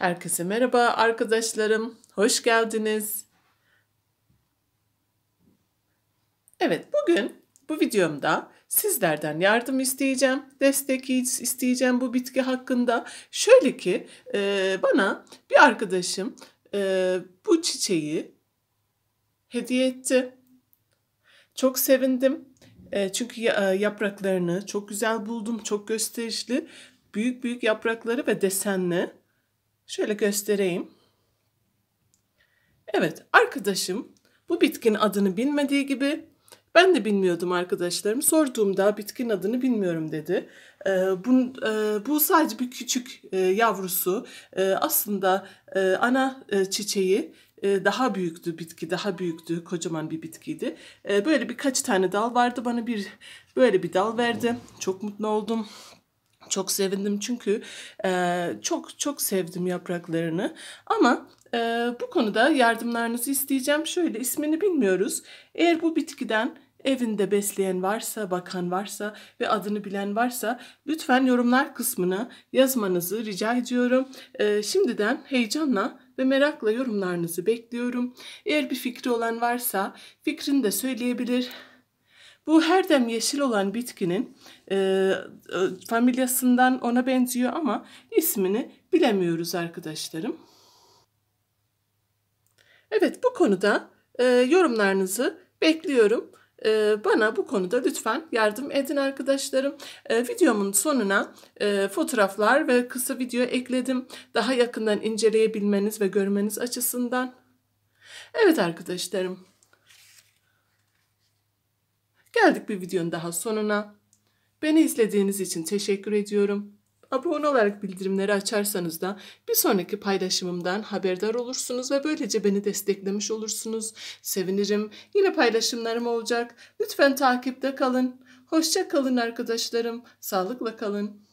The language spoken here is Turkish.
Herkese merhaba arkadaşlarım. Hoş geldiniz. Evet bugün bu videomda sizlerden yardım isteyeceğim, destek isteyeceğim bu bitki hakkında. Şöyle ki e, bana bir arkadaşım e, bu çiçeği hediye etti. Çok sevindim. E, çünkü e, yapraklarını çok güzel buldum, çok gösterişli. Büyük büyük yaprakları ve desenli. Şöyle göstereyim. Evet arkadaşım bu bitkin adını bilmediği gibi ben de bilmiyordum arkadaşlarım. Sorduğumda bitkin adını bilmiyorum dedi. E, ee, bu, e, bu sadece bir küçük e, yavrusu. E, aslında e, ana e, çiçeği e, daha büyüktü bitki, daha büyüktü. Kocaman bir bitkiydi. E, böyle birkaç tane dal vardı. Bana bir böyle bir dal verdi. Çok mutlu oldum. Çok sevindim çünkü e, çok çok sevdim yapraklarını. Ama e, bu konuda yardımlarınızı isteyeceğim. Şöyle ismini bilmiyoruz. Eğer bu bitkiden evinde besleyen varsa, bakan varsa ve adını bilen varsa lütfen yorumlar kısmına yazmanızı rica ediyorum. E, şimdiden heyecanla ve merakla yorumlarınızı bekliyorum. Eğer bir fikri olan varsa fikrini de söyleyebilir bu her dem yeşil olan bitkinin e, e, familyasından ona benziyor ama ismini bilemiyoruz arkadaşlarım. Evet bu konuda e, yorumlarınızı bekliyorum. E, bana bu konuda lütfen yardım edin arkadaşlarım. E, videomun sonuna e, fotoğraflar ve kısa video ekledim. Daha yakından inceleyebilmeniz ve görmeniz açısından. Evet arkadaşlarım. Geldik bir videonun daha sonuna. Beni izlediğiniz için teşekkür ediyorum. Abone olarak bildirimleri açarsanız da bir sonraki paylaşımımdan haberdar olursunuz ve böylece beni desteklemiş olursunuz. Sevinirim. Yine paylaşımlarım olacak. Lütfen takipte kalın. Hoşça kalın arkadaşlarım. Sağlıkla kalın.